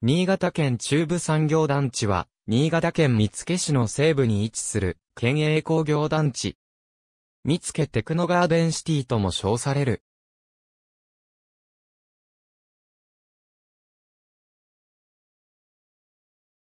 新潟県中部産業団地は、新潟県見附市の西部に位置する、県営工業団地。見附テクノガーデンシティとも称される。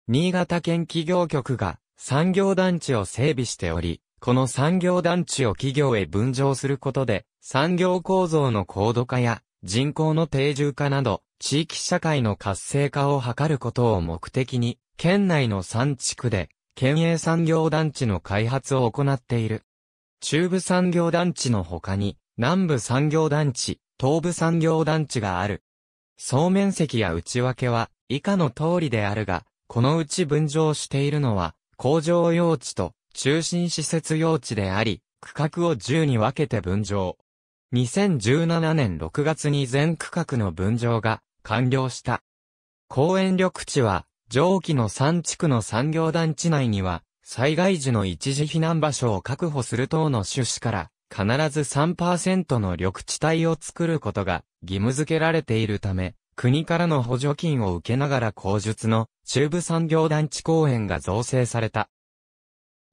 新潟県企業局が産業団地を整備しており、この産業団地を企業へ分譲することで、産業構造の高度化や人口の定住化など、地域社会の活性化を図ることを目的に、県内の3地区で、県営産業団地の開発を行っている。中部産業団地の他に、南部産業団地、東部産業団地がある。総面積や内訳は、以下の通りであるが、このうち分譲しているのは、工場用地と中心施設用地であり、区画を10に分けて分譲。2017年6月に全区画の分譲が完了した。公園緑地は、上記の3地区の産業団地内には、災害時の一時避難場所を確保する等の趣旨から、必ず3%の緑地帯を作ることが義務付けられているため、国からの補助金を受けながら工術の中部産業団地公園が造成された。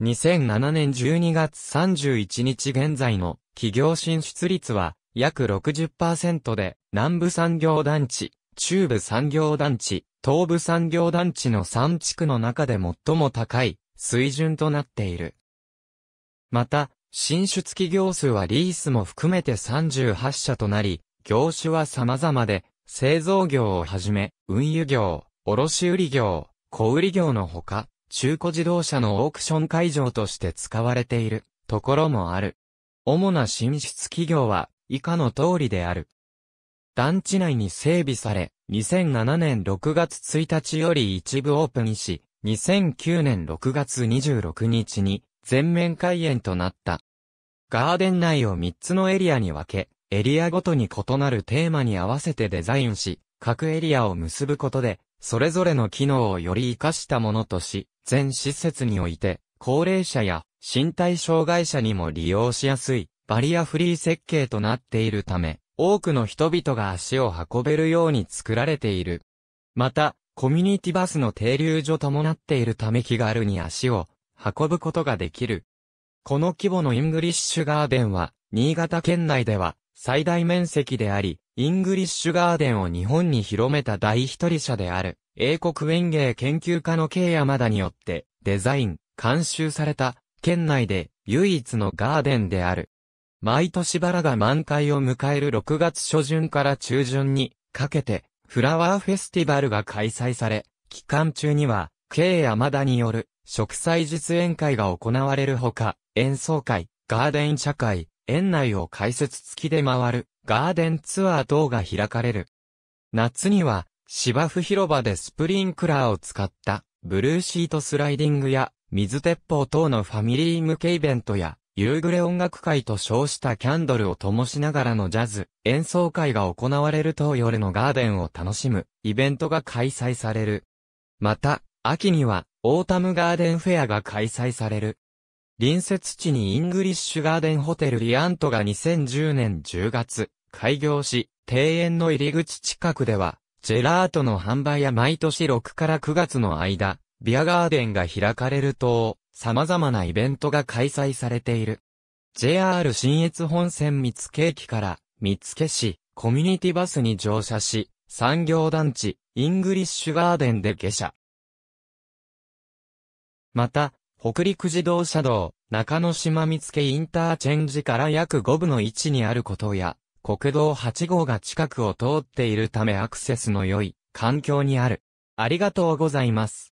2007年12月31日現在の企業進出率は約60%で、南部産業団地、中部産業団地、東部産業団地の3地区の中で最も高い水準となっている。また、進出企業数はリースも含めて38社となり、業種は様々で、製造業をはじめ、運輸業、卸売業、小売業のほか、中古自動車のオークション会場として使われているところもある。主な進出企業は以下の通りである。団地内に整備され、2007年6月1日より一部オープンし、2009年6月26日に全面開園となった。ガーデン内を3つのエリアに分け、エリアごとに異なるテーマに合わせてデザインし、各エリアを結ぶことで、それぞれの機能をより活かしたものとし、全施設において、高齢者や身体障害者にも利用しやすいバリアフリー設計となっているため、多くの人々が足を運べるように作られている。また、コミュニティバスの停留所ともなっているため気軽に足を運ぶことができる。この規模のイングリッシュガーデンは、新潟県内では最大面積であり、イングリッシュガーデンを日本に広めた第一人者である、英国園芸研究家のヤ山田によって、デザイン、監修された県内で唯一のガーデンである。毎年バラが満開を迎える6月初旬から中旬にかけてフラワーフェスティバルが開催され、期間中には、K 山田による植栽実演会が行われるほか、演奏会、ガーデン社会、園内を解説付きで回るガーデンツアー等が開かれる。夏には芝生広場でスプリンクラーを使ったブルーシートスライディングや水鉄砲等のファミリー向けイベントや、夕暮れ音楽会と称したキャンドルを灯しながらのジャズ、演奏会が行われると夜のガーデンを楽しむ、イベントが開催される。また、秋には、オータムガーデンフェアが開催される。隣接地にイングリッシュガーデンホテルリアントが2010年10月、開業し、庭園の入り口近くでは、ジェラートの販売や毎年6から9月の間、ビアガーデンが開かれると、様々なイベントが開催されている。JR 新越本線三付駅から三付市、コミュニティバスに乗車し、産業団地、イングリッシュガーデンで下車。また、北陸自動車道、中野島見附インターチェンジから約5分の位置にあることや、国道8号が近くを通っているためアクセスの良い環境にある。ありがとうございます。